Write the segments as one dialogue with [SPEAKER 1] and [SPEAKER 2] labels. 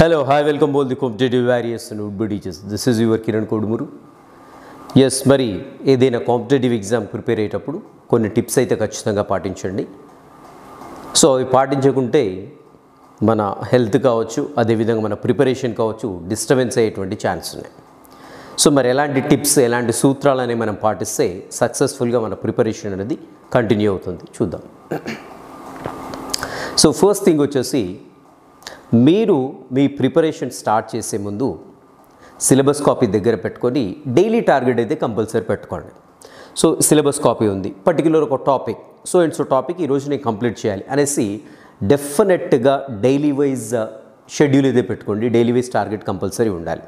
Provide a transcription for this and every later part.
[SPEAKER 1] Hello hi welcome బోల్ the competitive various and would be teachers. This is your Kiran S మరి ఏదైనా competitive exam prepare అయ్యేటప్పుడు కొన్ని tips అయితే ఖచ్చితంగా పాటించండి సో అవి పాటించకుంటే మన హెల్త్ కావచ్చు అదేవిధంగా మన ప్రిపరేషన్ కావచ్చు డిస్టర్బెన్స్ అయ్యేటువంటి ఛాన్స్ ఉన్నాయి సో మరి ఎలాంటి టిప్స్ ఎలాంటి సూత్రాలు అనేవి మనం పాటిస్తే సక్సెస్ఫుల్గా మన ప్రిపరేషన్ అనేది కంటిన్యూ అవుతుంది చూద్దాం సో ఫస్ట్ థింగ్ వచ్చేసి మీరు మీ ప్రిపరేషన్ స్టార్ట్ చేసే ముందు సిలబస్ కాపీ దగ్గర పెట్టుకొని డైలీ టార్గెట్ అయితే కంపల్సరీ పెట్టుకోండి సో సిలబస్ కాపీ ఉంది పర్టికులర్ ఒక topic so and so topic ఈరోజు నేను కంప్లీట్ చేయాలి అనేసి డెఫినెట్గా డైలీ వైజ్ షెడ్యూల్ అయితే పెట్టుకోండి డైలీ వైజ్ టార్గెట్ కంపల్సరీ ఉండాలి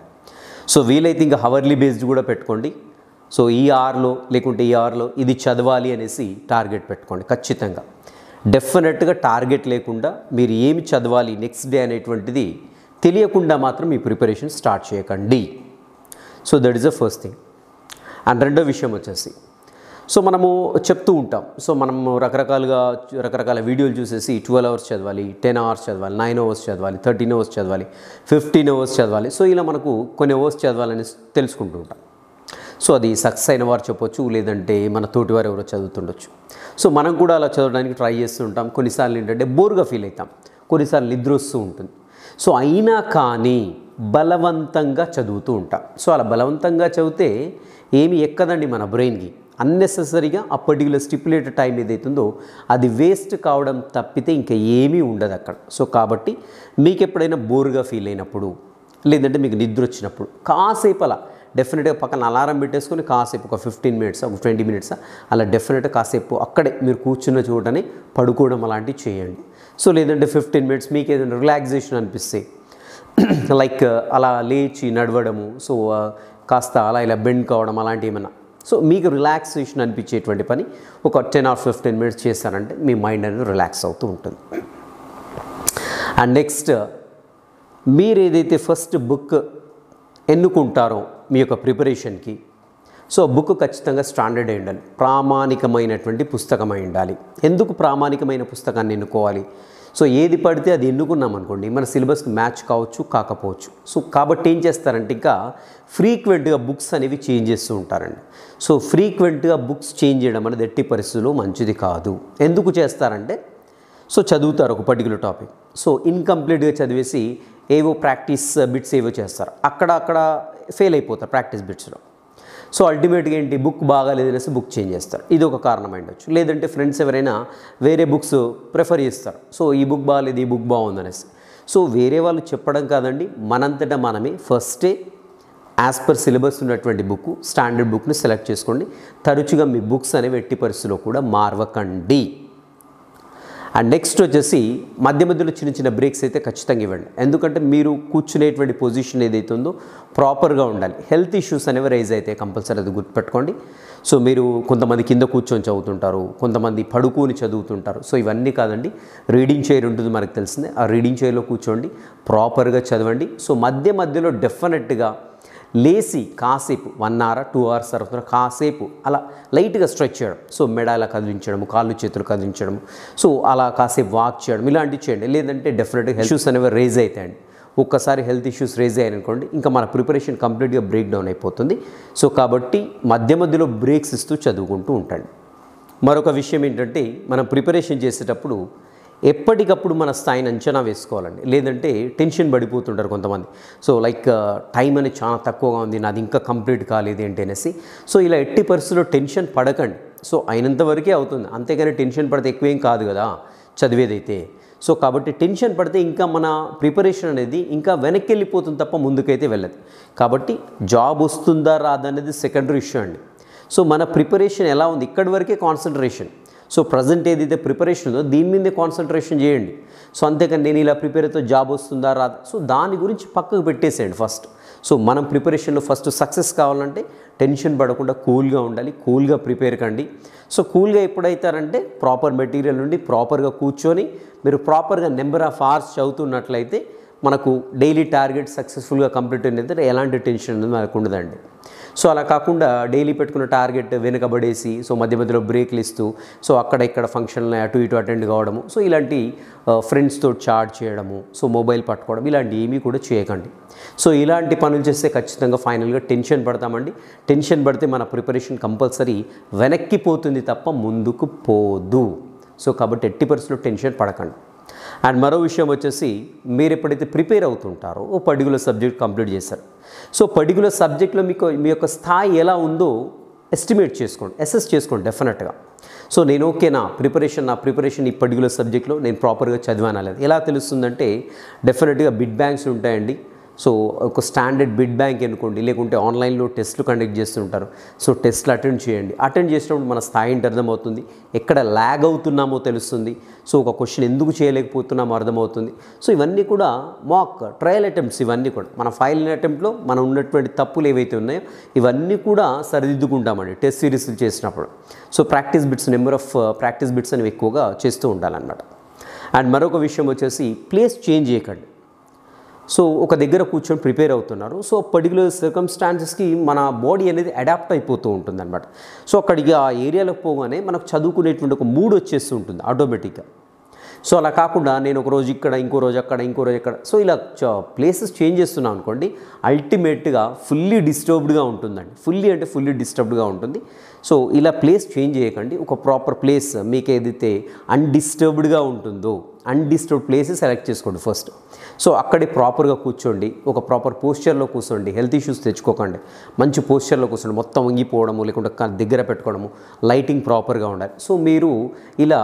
[SPEAKER 1] సో వీలైతే ఇంకా హవర్లీ బేస్డ్ కూడా పెట్టుకోండి సో ఈ ఆర్లో లేకుంటే ఈ ఆర్లో ఇది చదవాలి అనేసి టార్గెట్ పెట్టుకోండి ఖచ్చితంగా డెఫినెట్గా టార్గెట్ లేకుండా మీరు ఏమి చదవాలి నెక్స్ట్ డే అనేటువంటిది తెలియకుండా మాత్రం మీ ప్రిపరేషన్ స్టార్ట్ చేయకండి so that is the first thing and రెండో విషయం వచ్చేసి సో మనము చెప్తూ ఉంటాం సో మనం రకరకాలుగా రకరకాల వీడియోలు చూసేసి ట్వెల్వ్ అవర్స్ చదవాలి టెన్ అవర్స్ చదవాలి నైన్ అవర్స్ చదవాలి థర్టీన్ అవర్స్ చదవాలి ఫిఫ్టీన్ అవర్స్ చదవాలి సో ఇలా మనకు కొన్ని అవర్స్ చదవాలని తెలుసుకుంటూ ఉంటాం సో అది సక్సెస్ అయిన వారు చెప్పొచ్చు లేదంటే మన తోటి వారు ఎవరో చదువుతుండొచ్చు సో మనం కూడా అలా చదవడానికి ట్రై చేస్తూ ఉంటాం కొన్నిసార్లు ఏంటంటే బోర్గా ఫీల్ అవుతాం కొన్నిసార్లు నిద్ర వస్తూ ఉంటుంది సో అయినా కానీ బలవంతంగా చదువుతూ ఉంటాం సో అలా బలవంతంగా చదివితే ఏమి ఎక్కదండి మన బ్రెయిన్కి అన్నెసెసరీగా ఆ పర్టికులర్ స్టిపులేటెడ్ టైం ఏదైతుందో అది వేస్ట్ కావడం తప్పితే ఇంకా ఏమీ ఉండదు అక్కడ సో కాబట్టి మీకు ఎప్పుడైనా బోర్గా ఫీల్ అయినప్పుడు లేదంటే మీకు నిద్ర వచ్చినప్పుడు కాసేపు అలా డెఫినెట్గా పక్కన అలారం పెట్టేసుకొని కాసేపు ఒక ఫిఫ్టీన్ మినిట్స్ ఒక ట్వంటీ మినిట్స్ అలా డెఫినెట్గా కాసేపు అక్కడే మీరు కూర్చున్న చూడని పడుకోవడం అలాంటివి చేయండి సో లేదంటే ఫిఫ్టీన్ మినిట్స్ మీకు ఏదైనా రిలాక్సేషన్ అనిపిస్తే లైక్ అలా లేచి నడవడము సో కాస్త అలా ఇలా బెండ్ కావడం అలాంటివి ఏమైనా సో మీకు రిలాక్సేషన్ అనిపించేటువంటి పని ఒక టెన్ ఆర్ ఫిఫ్టీన్ మినిట్స్ చేస్తారంటే మీ మైండ్ అనేది రిలాక్స్ అవుతూ ఉంటుంది అండ్ నెక్స్ట్ మీరు ఏదైతే ఫస్ట్ బుక్ ఎన్నుకుంటారో మీ యొక్క ప్రిపరేషన్కి సో బుక్ ఖచ్చితంగా స్టాండర్డ్ అయి ఉండాలి ప్రామాణికమైనటువంటి అయి ఉండాలి ఎందుకు ప్రామాణికమైన పుస్తకాన్ని ఎన్నుకోవాలి సో ఏది పడితే అది ఎన్నుకున్నాం అనుకోండి మన సిలబస్కి మ్యాచ్ కావచ్చు కాకపోవచ్చు సో కాబట్టి ఏం చేస్తారంటే ఇంకా ఫ్రీక్వెంట్గా బుక్స్ అనేవి చేంజ్ చేస్తూ ఉంటారండి సో ఫ్రీక్వెంట్గా బుక్స్ చేంజ్ చేయడం అనేది ఎట్టి పరిస్థితుల్లో మంచిది కాదు ఎందుకు చేస్తారంటే సో చదువుతారు ఒక పర్టికులర్ టాపిక్ సో ఇన్కంప్లీట్గా చదివేసి ఏవో ప్రాక్టీస్ బిట్స్ ఏవో చేస్తారు అక్కడ అక్కడ ఫెయిల్ అయిపోతారు ప్రాక్టీస్ బిట్స్లో సో అల్టిమేట్గా ఏంటి బుక్ బాగాలేదనేసి బుక్ చేంజ్ చేస్తారు ఇది ఒక కారణం లేదంటే ఫ్రెండ్స్ ఎవరైనా వేరే బుక్స్ ప్రిఫర్ చేస్తారు సో ఈ బుక్ బాగాలేదు ఈ బుక్ బాగుందనేసి సో వేరే వాళ్ళు చెప్పడం కాదండి మనంతటా మనమే ఫస్టే యాజ్ పర్ సిలబస్ ఉన్నటువంటి బుక్ స్టాండర్డ్ బుక్ని సెలెక్ట్ చేసుకోండి తరచుగా మీ బుక్స్ అనేవి ఎట్టి పరిస్థితుల్లో కూడా మార్వకండి అండ్ నెక్స్ట్ వచ్చేసి మధ్య మధ్యలో చిన్న చిన్న బ్రేక్స్ అయితే ఖచ్చితంగా ఇవ్వండి ఎందుకంటే మీరు కూర్చునేటువంటి పొజిషన్ ఏదైతే ఉందో ప్రాపర్గా ఉండాలి హెల్త్ ఇష్యూస్ అనేవి రైజ్ అయితే కంపల్సరీ అది గుర్తుపెట్టుకోండి సో మీరు కొంతమంది కింద కూర్చొని చదువుతుంటారు కొంతమంది పడుకొని చదువుతుంటారు సో ఇవన్నీ కాదండి రీడింగ్ చైర్ ఉంటుంది మనకు తెలిసిందే ఆ రీడింగ్ చైర్లో కూర్చోండి ప్రాపర్గా చదవండి సో మధ్య మధ్యలో డెఫినెట్గా లేసి కాసేపు వన్ అవర్ టూ అవర్స్ తర్వాత కాసేపు అలా లైట్గా స్ట్రెచ్ చేయడం సో మెడ అలా కదిలించడం కాళ్ళు చేతులు కదిలించడం సో అలా కాసేపు వాక్ చేయడం ఇలాంటివి చేయండి లేదంటే డెఫినెట్గా హెల్త్ ఇష్యూస్ అనేవి రేజ్ అవుతాయండి ఒక్కసారి హెల్త్ ఇష్యూస్ రేజ్ అయ్యాయనుకోండి ఇంకా మన ప్రిపరేషన్ కంప్లీట్గా బ్రేక్ డౌన్ అయిపోతుంది సో కాబట్టి మధ్య మధ్యలో బ్రేక్స్ ఇస్తూ చదువుకుంటూ ఉంటాడు మరొక విషయం ఏంటంటే మనం ప్రిపరేషన్ చేసేటప్పుడు ఎప్పటికప్పుడు మన స్థాయిని అంచనా వేసుకోవాలండి లేదంటే టెన్షన్ పడిపోతుంటారు కొంతమంది సో లైక్ టైం అనేది చాలా తక్కువగా ఉంది నాది ఇంకా కంప్లీట్ కాలేదు ఏంటి అనేసి సో ఇలా ఎట్టి పరిస్థితుల్లో టెన్షన్ పడకండి సో అయినంత వరకే అవుతుంది అంతేగాని టెన్షన్ పడితే ఎక్కువేం కాదు కదా చదివేదైతే సో కాబట్టి టెన్షన్ పడితే ఇంకా మన ప్రిపరేషన్ అనేది ఇంకా వెనక్కి వెళ్ళిపోతుంది తప్ప ముందుకైతే వెళ్ళదు కాబట్టి జాబ్ వస్తుందా రాదా అనేది సెకండరీ ఇష్యూ అండి సో మన ప్రిపరేషన్ ఎలా ఉంది ఇక్కడి వరకే కాన్సన్ట్రేషన్ సో ప్రజెంట్ ఏదైతే ప్రిపరేషన్ ఉందో దీని మీదే కాన్సన్ట్రేషన్ చేయండి సో అంతేకాని నేను ఇలా ప్రిపేర్ అయితే జాబ్ వస్తుందా రాదు సో దాని గురించి పక్కకు పెట్టేసేయండి ఫస్ట్ సో మనం ప్రిపరేషన్లో ఫస్ట్ సక్సెస్ కావాలంటే టెన్షన్ పడకుండా కూల్గా ఉండాలి కూల్గా ప్రిపేర్ కండి సో కూల్గా ఎప్పుడైతారంటే ప్రాపర్ మెటీరియల్ నుండి ప్రాపర్గా కూర్చొని మీరు ప్రాపర్గా నెంబర్ ఆఫ్ అవర్స్ చదువుతున్నట్లయితే మనకు డైలీ టార్గెట్ సక్సెస్ఫుల్గా కంప్లీట్ అయినది ఎలాంటి టెన్షన్ అనేది మనకు ఉండదండి సో అలా కాకుండా డైలీ పెట్టుకున్న టార్గెట్ వెనుకబడేసి సో మధ్య మధ్యలో బ్రేక్లు ఇస్తూ సో అక్కడ ఇక్కడ ఫంక్షన్లు అటు ఇటు అటెండ్ కావడము సో ఇలాంటి ఫ్రెండ్స్తో చాట్ చేయడము సో మొబైల్ పట్టుకోవడం ఇలాంటి ఏమీ కూడా చేయకండి సో ఇలాంటి పనులు చేస్తే ఖచ్చితంగా ఫైనల్గా టెన్షన్ పడతామండి టెన్షన్ పడితే మన ప్రిపరేషన్ కంపల్సరీ వెనక్కి పోతుంది తప్ప ముందుకు పోదు సో కాబట్టి ఎట్టి పరిస్థితుల్లో టెన్షన్ పడకండి అండ్ మరో విషయం వచ్చేసి మీరు ఎప్పుడైతే ప్రిపేర్ అవుతుంటారో ఓ పర్టికులర్ సబ్జెక్ట్ కంప్లీట్ చేశారు సో పర్టికులర్ సబ్జెక్ట్లో మీకు మీ యొక్క స్థాయి ఎలా ఉందో ఎస్టిమేట్ చేసుకోండి అసెస్ చేసుకోండి డెఫినెట్గా సో నేను ఓకే నా ప్రిపరేషన్ నా ప్రిపరేషన్ ఈ పర్టికులర్ సబ్జెక్ట్లో నేను ప్రాపర్గా చదివానలేదు లేదు ఎలా తెలుస్తుందంటే డెఫినెట్గా బిడ్ బ్యాంక్స్ ఉంటాయండి సో ఒక స్టాండర్డ్ బిడ్ బ్యాంక్ అనుకోండి లేకుంటే ఆన్లైన్లో టెస్ట్లు కండక్ట్ చేస్తుంటారు సో టెస్ట్లు అటెండ్ చేయండి అటెండ్ చేసినప్పుడు మన స్థాయి ఏంటి అర్థమవుతుంది ఎక్కడ ల్యాగ్ అవుతున్నామో తెలుస్తుంది సో ఒక క్వశ్చన్ ఎందుకు చేయలేకపోతున్నామో అర్థమవుతుంది సో ఇవన్నీ కూడా మాక్ ట్రయల్ అటెంప్ట్స్ ఇవన్నీ కూడా మన ఫైల్ అటెంప్ట్లో మనం ఉన్నటువంటి తప్పులు ఏవైతే ఉన్నాయో ఇవన్నీ కూడా సరిదిద్దుకుంటామండి టెస్ట్ సిరీస్లు చేసినప్పుడు so practice bits number of uh, practice bits అనేవి ఎక్కువగా చేస్తూ ఉండాలన్నమాట అండ్ మరొక విషయం వచ్చేసి ప్లేస్ చేంజ్ చేయకండి సో ఒక దగ్గర కూర్చొని ప్రిపేర్ అవుతున్నారు సో పర్టికులర్ సర్కమ్స్టాన్సెస్కి మన బాడీ అనేది అడాప్ట్ అయిపోతూ ఉంటుంది అనమాట సో అక్కడికి ఆ ఏరియాలోకి పోగానే మనకు చదువుకునేటువంటి ఒక మూడ్ వచ్చేస్తూ ఉంటుంది ఆటోమేటిక్గా సో అలా కాకుండా నేను ఒక రోజు ఇక్కడ ఇంకో రోజు అక్కడ ఇంకో రోజు అక్కడ సో ఇలా ప్లేసెస్ చేంజ్ చేస్తున్నాను అనుకోండి అల్టిమేట్గా ఫుల్లీ డిస్టర్బ్డ్గా ఉంటుందండి ఫుల్లీ అంటే ఫుల్లీ డిస్టర్బ్డ్గా ఉంటుంది సో ఇలా ప్లేస్ చేంజ్ చేయకండి ఒక ప్రాపర్ ప్లేస్ మీకు ఏదైతే అన్డిస్టర్బ్డ్గా ఉంటుందో అన్డిస్టర్బ్డ్ ప్లేసెస్ సెలెక్ట్ చేసుకోండి ఫస్ట్ సో అక్కడే ప్రాపర్గా కూర్చోండి ఒక ప్రాపర్ పోస్చర్లో కూర్చోండి హెల్త్ ఇష్యూస్ తెచ్చుకోకండి మంచి పోస్చర్లో కూర్చోండి మొత్తం వంగిపోవడము లేకుంటే దగ్గర పెట్టుకోవడము లైటింగ్ ప్రాపర్గా ఉండాలి సో మీరు ఇలా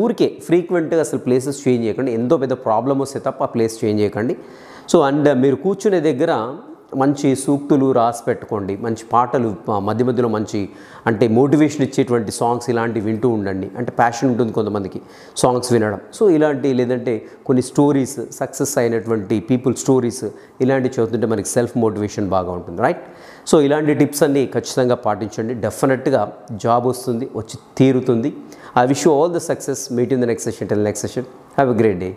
[SPEAKER 1] ఊరికే ఫ్రీక్వెంట్గా అసలు ప్లేసెస్ చేంజ్ చేయకండి ఎంతో పెద్ద ప్రాబ్లమ్ వస్తే తప్ప ఆ ప్లేస్ చేంజ్ చేయకండి సో అండ్ మీరు కూర్చునే దగ్గర మంచి సూక్తులు రాసి పెట్టుకోండి మంచి పాటలు మధ్య మధ్యలో మంచి అంటే మోటివేషన్ ఇచ్చేటువంటి సాంగ్స్ ఇలాంటివి వింటూ ఉండండి అంటే ప్యాషన్ ఉంటుంది కొంతమందికి సాంగ్స్ వినడం సో ఇలాంటి లేదంటే కొన్ని స్టోరీస్ సక్సెస్ అయినటువంటి పీపుల్ స్టోరీస్ ఇలాంటివి చదువుతుంటే మనకి సెల్ఫ్ మోటివేషన్ బాగా ఉంటుంది రైట్ సో ఇలాంటి టిప్స్ అన్నీ ఖచ్చితంగా పాటించండి డెఫినెట్గా జాబ్ వస్తుంది వచ్చి తీరుతుంది I wish all the success meet in the next session till next session have a great day